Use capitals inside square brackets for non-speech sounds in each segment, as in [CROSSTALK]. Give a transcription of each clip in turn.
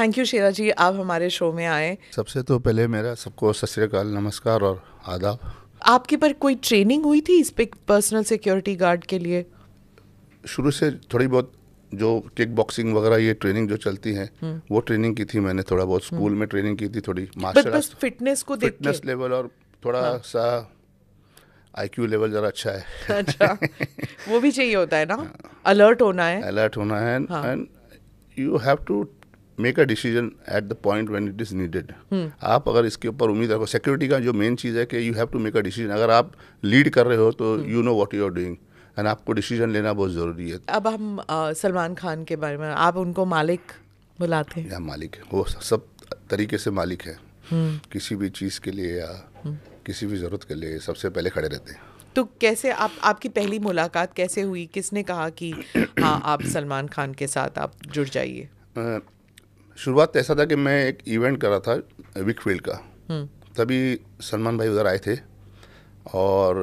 Thank you शेरा जी आप हमारे show में आए सबसे तो पहले मेरा सबको सत नमस्कार और आदाब आपके पर कोई ट्रेनिंग हुई थी इस पे पर्सनल सिक्योरिटी गार्ड के लिए शुरू से थोड़ी बहुत जो किक बॉक्सिंग वगैरह ये ट्रेनिंग जो चलती है हम्म। वो ट्रेनिंग की थी मैंने थोड़ा बहुत स्कूल हम्म। में ट्रेनिंग की थी थोड़ी मार्शल फिटनेस को फिटनेस लेवल और थोड़ा हाँ। सा आईक्यू लेवल ज़रा अच्छा है अच्छा [LAUGHS] वो भी चाहिए होता है ना अलर्ट हाँ। होना है अलर्ट होना है and you have to make a decision at the point when it is needed आप अगर इसके ऊपर उम्मीद रखो सिक्योरिटी का जो मेन चीज़ है कि you have to make a decision अगर आप लीड कर रहे हो तो you know what you are doing and आपको डिसीजन लेना बहुत ज़रूरी है अब हम सलमान खान के बारे में आप उनको मालिक बुलाते हैं या मालिक वो सब तरीके से मालिक है hmm. किसी भी चीज़ के लिए या hmm. किसी भी ज़रूरत के लिए सबसे पहले खड़े रहते हैं तो कैसे आप आपकी पहली मुलाकात कैसे हुई किसने कहा कि हाँ आप सलमान खान के साथ आप जुड़ जाइए शुरुआत ऐसा था कि मैं एक इवेंट कर रहा था विकफील्ड का हम्म। तभी सलमान भाई उधर आए थे और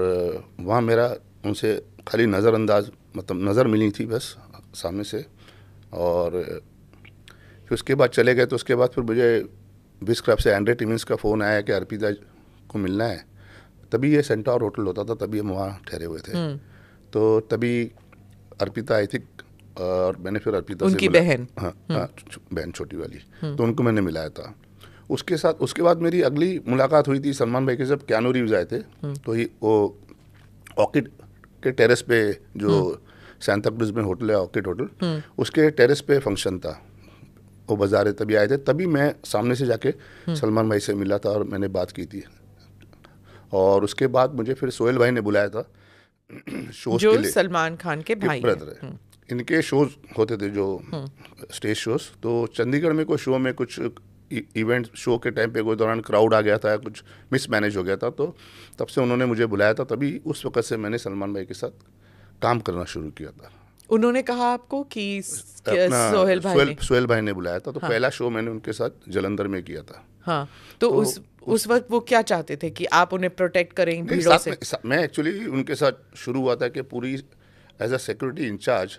वहाँ मेरा उनसे खाली नज़रअंदाज मतलब नज़र मिली थी बस सामने से और फिर उसके बाद चले गए तो उसके बाद फिर मुझे बिस क्राफ्ट से एंड्रेड टिमिन्स का फ़ोन आया कि अर्पिता को मिलना है तभी ये सेंटार होटल होता था तभी हम वहाँ ठहरे हुए थे हम्म। तो तभी अर्पिता आई थिंक और मैंने फिर अर्पिता उनकी बहन हाँ, हम्म। हाँ बहन छोटी वाली हम्म। तो उनको मैंने मिलाया था उसके साथ उसके बाद मेरी अगली मुलाकात हुई थी सलमान भाई के जब कैनो रिव्यूज आए थे हम्म। तो ये वो ऑकिड के टेरेस पे जो सैंता क्रूज में होटल है ऑकिड होटल उसके टेरेस पे फंक्शन था वो बाजार तभी आए थे तभी मैं सामने से जाके सलमान भाई से मिला था और मैंने बात की थी और उसके बाद मुझे फिर सोहेल भाई ने बुलाया था [CLEARS THROAT] शो सलमान खान के भाई ब्रदर है इनके शोज होते थे जो हम्म। स्टेज शोज तो चंडीगढ़ में कोई शो में कुछ इवेंट शो के टाइम पे कोई दौरान क्राउड आ गया था या कुछ मिसमैनेज हो गया था तो तब से उन्होंने मुझे बुलाया था तभी उस वक्त से मैंने सलमान भाई के साथ काम करना शुरू किया था उन्होंने कहा आपको कि सोहेल भाई सोहेल, सोहेल भाई ने बुलाया था तो हाँ। पहला शो मैंने उनके साथ जलंधर में किया था हाँ तो, तो उस उस वक्त वो क्या चाहते थे कि आप उन्हें प्रोटेक्ट करें भीड़ों से मैं एक्चुअली उनके साथ शुरू हुआ था कि पूरी एज अ सिक्योरिटी इंचार्ज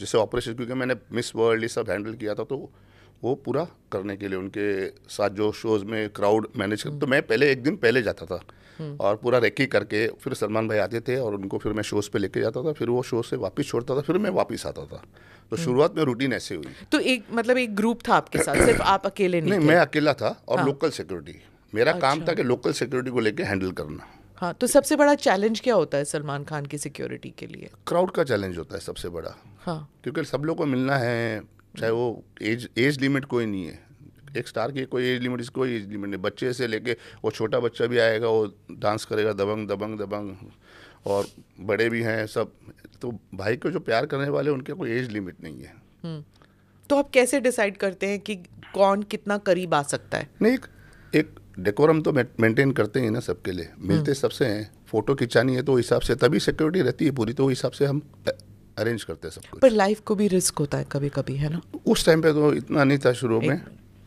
जैसे ऑपरेशन क्योंकि मैंने मिस वर्ल्ड ये सब हैंडल किया था तो वो पूरा करने के लिए उनके साथ जो शोज में क्राउड मैनेज कर hmm. तो मैं पहले एक दिन पहले जाता था hmm. और पूरा रेकी करके फिर सलमान भाई आते थे और उनको फिर मैं शोज पे लेके जाता था फिर वो शो से वापस छोड़ता था फिर मैं वापस आता था तो hmm. शुरुआत में रूटीन ऐसे हुई तो एक मतलब एक ग्रुप था आपके साथ सिर्फ आप अकेले नहीं, नहीं मैं अकेला था और हाँ। लोकल सिक्योरिटी मेरा अच्छा। काम था कि लोकल सिक्योरिटी को लेकर हैंडल करना हाँ तो सबसे बड़ा चैलेंज क्या होता है सलमान खान की सिक्योरिटी के लिए क्राउड का चैलेंज होता है सबसे बड़ा हाँ क्योंकि सब लोग को मिलना है चाहे वो एज एज लिमिट कोई नहीं है एक स्टार की कोई एज लिमिट इसको एज लिमिट नहीं बच्चे से लेके वो छोटा बच्चा भी आएगा वो डांस करेगा दबंग दबंग दबंग और बड़े भी हैं सब तो भाई को जो प्यार करने वाले उनके कोई एज लिमिट नहीं है हम्म। तो आप कैसे डिसाइड करते हैं कि कौन कितना करीब आ सकता है नहीं एक, एक डेकोरम तो मेंटेन करते हैं ना सबके लिए हम्म। मिलते सबसे हैं फोटो खिंचानी है तो हिसाब से तभी सिक्योरिटी रहती है पूरी तो हिसाब से हम अरेंज करते हैं सब कुछ पर लाइफ को भी रिस्क होता है कभी कभी है ना उस टाइम पे तो इतना नहीं था शुरू में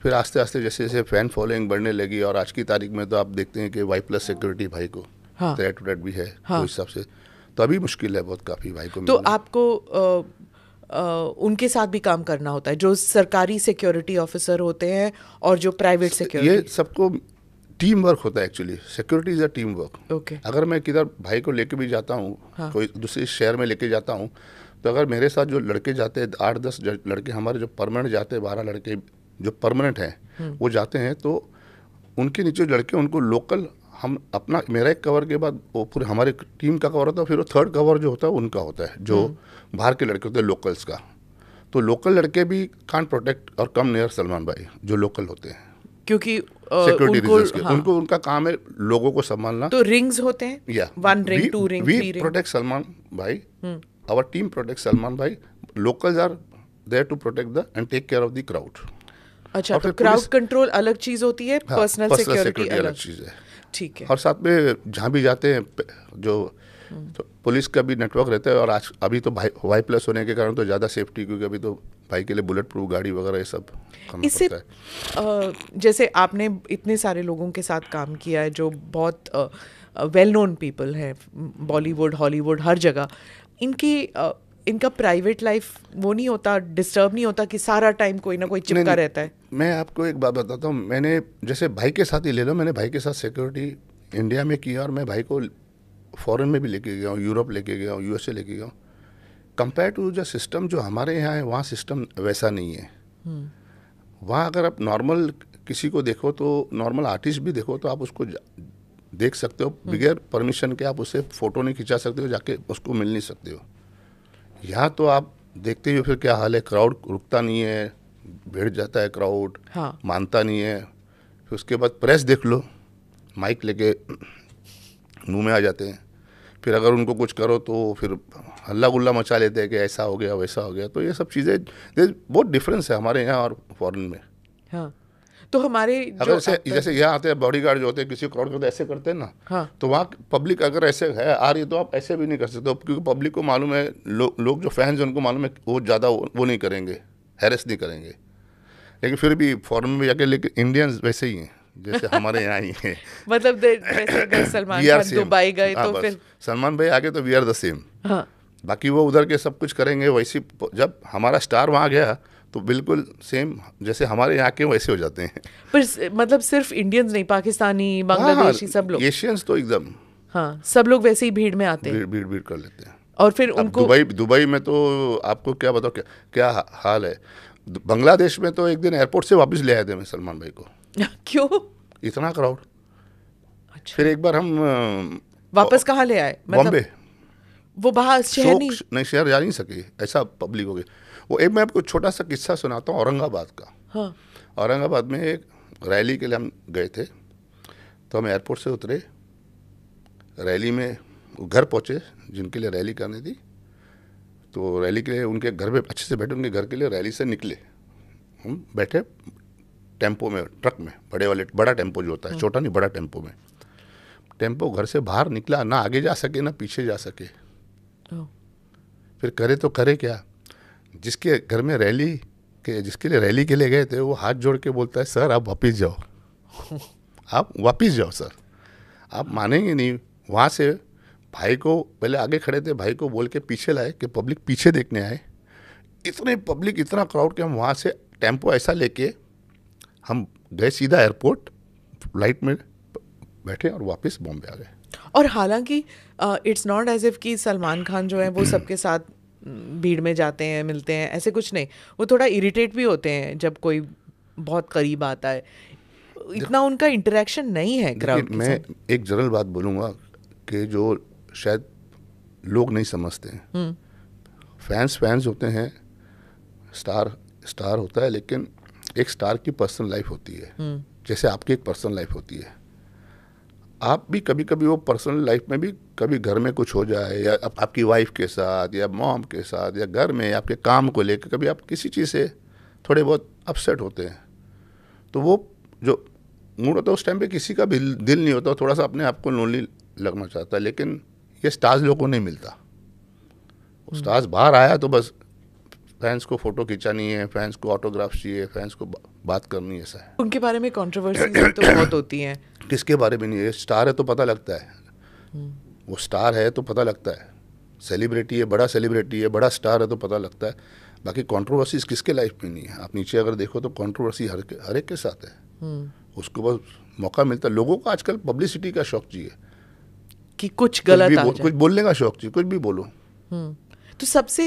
फिर आस्ते आस्ते जैसे जैसे फैन फॉलोइंग बढ़ने लगी और आज की तारीख में तो आप देखते हैं कि वाई प्लस सिक्योरिटी भाई को हाँ, थ्रेट व्रेट भी है तो हाँ, उस हिसाब से तो अभी मुश्किल है बहुत काफ़ी भाई को तो आपको आ, आ, उनके साथ भी काम करना होता है जो सरकारी सिक्योरिटी ऑफिसर होते हैं और जो प्राइवेट सिक्योरिटी ये सबको टीम वर्क होता है actually security is a team work okay अगर मैं किधर भाई को लेके भी जाता हूँ हाँ. कोई दूसरे शहर में लेके जाता हूँ तो अगर मेरे साथ जो लड़के जाते हैं आठ दस लड़के हमारे जो परमानेंट जाते हैं बारह लड़के जो परमानेंट हैं हम्म. वो जाते हैं तो उनके नीचे लड़के उनको लोकल हम अपना मेरा एक कवर के बाद वो पूरे हमारे टीम का कवर होता है फिर वो थर्ड कवर जो होता है उनका होता है जो हम्म. बाहर के लड़के होते हैं लोकल्स का तो लोकल लड़के भी कान प्रोटेक्ट और कम नियर सलमान भाई जो लोकल होते हैं क्योंकि उनको, हाँ. उनको उनका काम है लोगों को संभालना तो रिंग्स होते हैं one ring two ring we protect Salman भाई आवर टीम प्रोटेक्ट सलमान भाई locals are there to protect the and take care of the crowd अच्छा तो क्राउड कंट्रोल अलग चीज होती है पर्सनल हाँ, सिक्योरिटी अलग चीज है ठीक है और साथ में जहाँ भी जाते हैं जो तो पुलिस का भी नेटवर्क रहता है और आज अभी तो भाई वाई प्लस होने के कारण तो ज़्यादा सेफ्टी क्योंकि अभी तो भाई के लिए बुलेट प्रूफ गाड़ी वगैरह ये सब इससे जैसे आपने इतने सारे लोगों के साथ काम किया है जो बहुत वेल नोन पीपल हैं बॉलीवुड हॉलीवुड हर जगह इनकी इनका प्राइवेट लाइफ वो नहीं होता डिस्टर्ब नहीं होता कि सारा टाइम कोई ना कोई चिपका रहता है मैं आपको एक बात बताता हूँ मैंने जैसे भाई के साथ ही ले लो मैंने भाई के साथ सिक्योरिटी इंडिया में किया और मैं भाई को फॉरेन में भी लेके गया हूँ यूरोप लेके गया हूँ यूएसए लेके गया हूँ कंपेयर टू जो सिस्टम जो हमारे यहाँ है वहाँ सिस्टम वैसा नहीं है हम्म। वहाँ अगर आप नॉर्मल किसी को देखो तो नॉर्मल आर्टिस्ट भी देखो तो आप उसको देख सकते हो हम्म। बगैर परमिशन के आप उसे फ़ोटो नहीं खिंचा सकते हो जाके उसको मिल नहीं सकते हो यहाँ तो आप देखते ही फिर क्या हाल है क्राउड रुकता नहीं है भीड़ जाता है क्राउड हाँ। मानता नहीं है फिर उसके बाद प्रेस देख लो माइक लेके मुँह में आ जाते हैं फिर अगर उनको कुछ करो तो फिर हल्ला गुल्ला मचा लेते हैं कि ऐसा हो गया वैसा हो गया तो ये सब चीज़ें बहुत डिफरेंस है हमारे यहाँ और फॉरेन में हाँ तो हमारे अगर जैसे जैसे यहाँ आते हैं बॉडी गार्ड जो होते हैं किसी क्राउड करते तो ऐसे करते हैं ना हाँ। तो वहाँ पब्लिक अगर ऐसे है आ रही है तो आप ऐसे भी नहीं कर सकते क्योंकि पब्लिक को मालूम है लोग लो जो फैंस हैं उनको मालूम है वो ज़्यादा वो, वो नहीं करेंगे हैरेस नहीं करेंगे लेकिन फिर भी फॉरन में जाके लेकिन इंडियंस वैसे ही हैं जैसे हमारे यहाँ ही है [LAUGHS] मतलब सलमान [COUGHS] दुबई गए हाँ, तो फिर सलमान भाई आगे तो वी आर द सेम बाकी वो उधर के सब कुछ करेंगे वैसी जब हमारा स्टार वहाँ गया तो बिल्कुल सेम जैसे हमारे यहाँ के वैसे हो जाते हैं पर मतलब सिर्फ इंडियंस नहीं पाकिस्तानी हाँ, हाँ, बांग्लादेशी सब लोग एशियंस तो एकदम हाँ सब लोग वैसे ही भीड़ में आते हैं भीड़ भीड़ भीड़ कर लेते हैं और फिर उनको दुबई दुबई में तो आपको क्या बताओ क्या क्या हाल है बांग्लादेश में तो एक दिन एयरपोर्ट से वापस ले आए थे सलमान भाई को [LAUGHS] क्यों इतना क्राउड अच्छा। फिर एक बार हम वापस कहाँ ले आए मतलब बॉम्बे वो बाहर शहर नहीं नहीं शहर जा नहीं सके ऐसा पब्लिक हो गया वो एक मैं आपको छोटा सा किस्सा सुनाता हूँ औरंगाबाद का हाँ। औरंगाबाद में एक रैली के लिए हम गए थे तो हम एयरपोर्ट से उतरे रैली में घर पहुँचे जिनके लिए रैली करनी थी तो रैली के लिए उनके घर पे अच्छे से बैठे उनके घर के लिए रैली से निकले हम बैठे टेम्पो में ट्रक में बड़े वाले बड़ा टेम्पो जो होता है हाँ। छोटा नहीं बड़ा टेम्पो में टेम्पो घर से बाहर निकला ना आगे जा सके ना पीछे जा सके फिर करे तो करे क्या जिसके घर में रैली के जिसके लिए रैली के लिए गए थे वो हाथ जोड़ के बोलता है सर आप वापिस जाओ [LAUGHS] आप वापिस जाओ सर आप मानेंगे नहीं वहाँ से भाई को पहले आगे खड़े थे भाई को बोल के पीछे लाए कि पब्लिक पीछे देखने आए इतने पब्लिक इतना क्राउड के हम वहाँ से टेम्पो ऐसा लेके हम गए सीधा एयरपोर्ट फ्लाइट में बैठे और वापस बॉम्बे आ गए और हालांकि इट्स नॉट एज इफ कि सलमान खान जो है वो [CLEARS THROAT] सबके साथ भीड़ में जाते हैं मिलते हैं ऐसे कुछ नहीं वो थोड़ा इरिटेट भी होते हैं जब कोई बहुत करीब आता है इतना उनका इंटरेक्शन नहीं है क्राउड मैं एक जनरल बात बोलूँगा कि जो शायद लोग नहीं समझते हैं फैंस हम्म। फैंस होते हैं स्टार स्टार होता है लेकिन एक स्टार की पर्सनल लाइफ होती है हम्म। जैसे आपकी एक पर्सनल लाइफ होती है आप भी कभी कभी वो पर्सनल लाइफ में भी कभी घर में कुछ हो जाए या आप, आपकी वाइफ के साथ या मॉम के साथ या घर में आपके काम को लेकर कभी आप किसी चीज़ से थोड़े बहुत अपसेट होते हैं तो वो जो मूड होता है उस टाइम पे किसी का भी दिल नहीं होता थोड़ा सा अपने आप को लोनली लगना चाहता है लेकिन ये स्टार्स लोगों को नहीं मिलता स्टार्स हम्म। बाहर आया तो बस फैंस को फोटो खिंचानी है फैंस को ऑटोग्राफ चाहिए फैंस को बा, बात करनी ऐसा है उनके बारे में कॉन्ट्रोवर्सी तो बहुत होती हैं किसके बारे में नहीं है स्टार है तो पता लगता है वो स्टार है तो पता लगता है सेलिब्रिटी है बड़ा सेलिब्रिटी है बड़ा स्टार है तो पता लगता है बाकी कॉन्ट्रोवर्सीज किसके लाइफ में नहीं है आप नीचे अगर देखो तो कॉन्ट्रोवर्सी हर हर एक के साथ है उसको बस मौका मिलता है लोगों को आजकल पब्लिसिटी का शौक चाहिए कि कुछ गलत कुछ, भी, कुछ बोलने का शौक चाहिए कुछ भी बोलो तो सबसे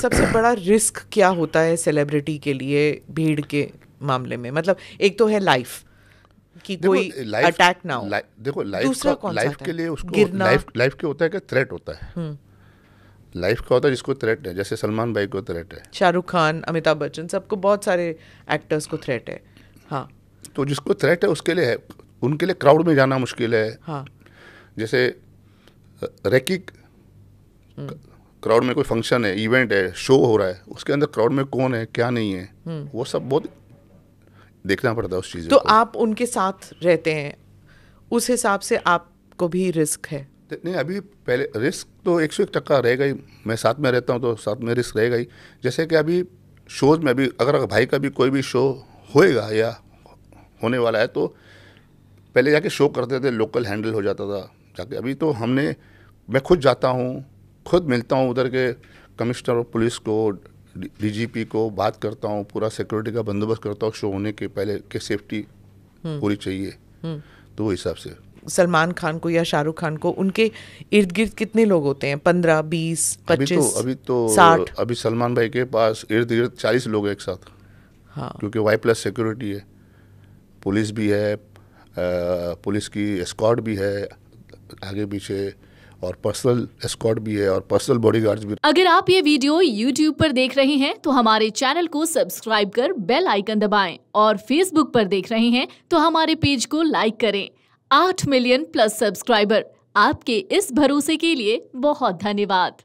सबसे बड़ा रिस्क क्या होता है सेलिब्रिटी के लिए भीड़ के मामले में मतलब एक तो है लाइफ कि कोई अटैक ना हो देखो लाइफ का लाइफ के लिए उसको लाइफ लाइफ के होता है कि थ्रेट होता है लाइफ हम्म। का होता है जिसको थ्रेट है जैसे सलमान भाई को थ्रेट है शाहरुख खान अमिताभ बच्चन सबको बहुत सारे एक्टर्स को थ्रेट है हाँ तो जिसको थ्रेट है उसके लिए है उनके लिए क्राउड में जाना मुश्किल है हाँ जैसे रैकिक हम्म। क्राउड में कोई फंक्शन है इवेंट है शो हो रहा है उसके अंदर क्राउड में कौन है क्या नहीं है हम्म। वो सब बहुत देखना पड़ता है उस चीज़ तो आप उनके साथ रहते हैं उस हिसाब से आपको भी रिस्क है नहीं अभी पहले रिस्क तो एक सौ एक टक्का रहेगा ही मैं साथ में रहता हूँ तो साथ में रिस्क रहेगा ही जैसे कि अभी शोज में अभी अगर भाई का भी कोई भी शो होएगा या होने वाला है तो पहले जाके शो करते थे लोकल हैंडल हो जाता था जाके अभी तो हमने मैं खुद जाता हूँ खुद मिलता हूँ उधर के कमिश्नर ऑफ पुलिस को डीजीपी को बात करता हूँ पूरा सिक्योरिटी का बंदोबस्त करता हूँ शो होने के पहले के सेफ्टी हम्म। पूरी चाहिए हम्म। तो वो हिसाब से सलमान खान को या शाहरुख खान को उनके इर्द गिर्द कितने लोग होते हैं पंद्रह बीस तो- पच्चीस अभी तो अभी तो अभी सलमान भाई के पास इर्द गिर्द चालीस लोग एक साथ हाँ क्योंकि वाई प्लस सिक्योरिटी है पुलिस भी है पुलिस की स्क्वाड भी है आगे पीछे और पर्सनल स्कॉट भी है और पर्सनल बॉडी भी अगर आप ये वीडियो यूट्यूब पर देख रहे हैं तो हमारे चैनल को सब्सक्राइब कर बेल आइकन दबाएं और फेसबुक पर देख रहे हैं तो हमारे पेज को लाइक करें आठ मिलियन प्लस सब्सक्राइबर आपके इस भरोसे के लिए बहुत धन्यवाद